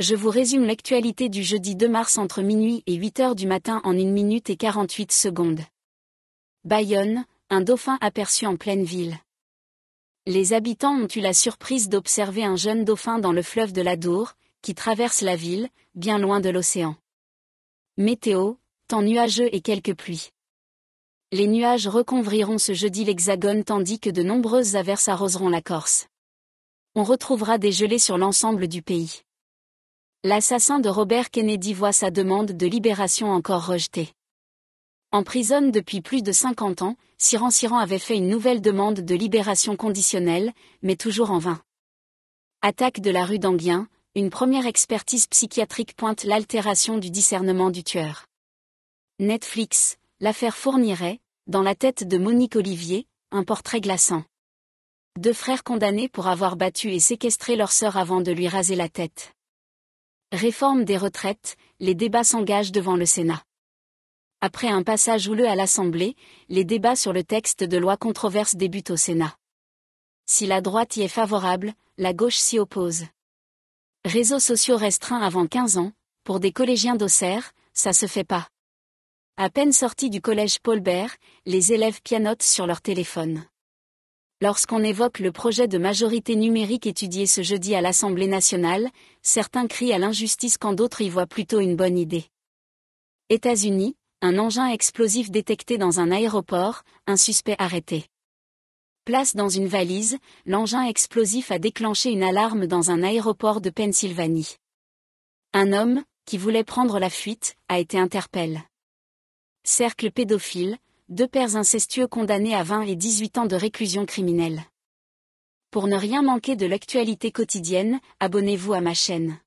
Je vous résume l'actualité du jeudi 2 mars entre minuit et 8 heures du matin en 1 minute et 48 secondes. Bayonne, un dauphin aperçu en pleine ville. Les habitants ont eu la surprise d'observer un jeune dauphin dans le fleuve de la Dour, qui traverse la ville, bien loin de l'océan. Météo, temps nuageux et quelques pluies. Les nuages reconvriront ce jeudi l'hexagone tandis que de nombreuses averses arroseront la Corse. On retrouvera des gelées sur l'ensemble du pays. L'assassin de Robert Kennedy voit sa demande de libération encore rejetée. En prison depuis plus de 50 ans, Siran Siran avait fait une nouvelle demande de libération conditionnelle, mais toujours en vain. Attaque de la rue d'Anguien, une première expertise psychiatrique pointe l'altération du discernement du tueur. Netflix, l'affaire fournirait, dans la tête de Monique Olivier, un portrait glaçant. Deux frères condamnés pour avoir battu et séquestré leur sœur avant de lui raser la tête. Réforme des retraites, les débats s'engagent devant le Sénat. Après un passage houleux à l'Assemblée, les débats sur le texte de loi controverse débutent au Sénat. Si la droite y est favorable, la gauche s'y oppose. Réseaux sociaux restreints avant 15 ans, pour des collégiens d'Auxerre, ça se fait pas. À peine sortis du collège Paul Bert, les élèves pianotent sur leur téléphone. Lorsqu'on évoque le projet de majorité numérique étudié ce jeudi à l'Assemblée nationale, certains crient à l'injustice quand d'autres y voient plutôt une bonne idée. États-Unis, un engin explosif détecté dans un aéroport, un suspect arrêté. Place dans une valise, l'engin explosif a déclenché une alarme dans un aéroport de Pennsylvanie. Un homme, qui voulait prendre la fuite, a été interpellé. Cercle pédophile, deux pères incestueux condamnés à 20 et 18 ans de réclusion criminelle. Pour ne rien manquer de l'actualité quotidienne, abonnez-vous à ma chaîne.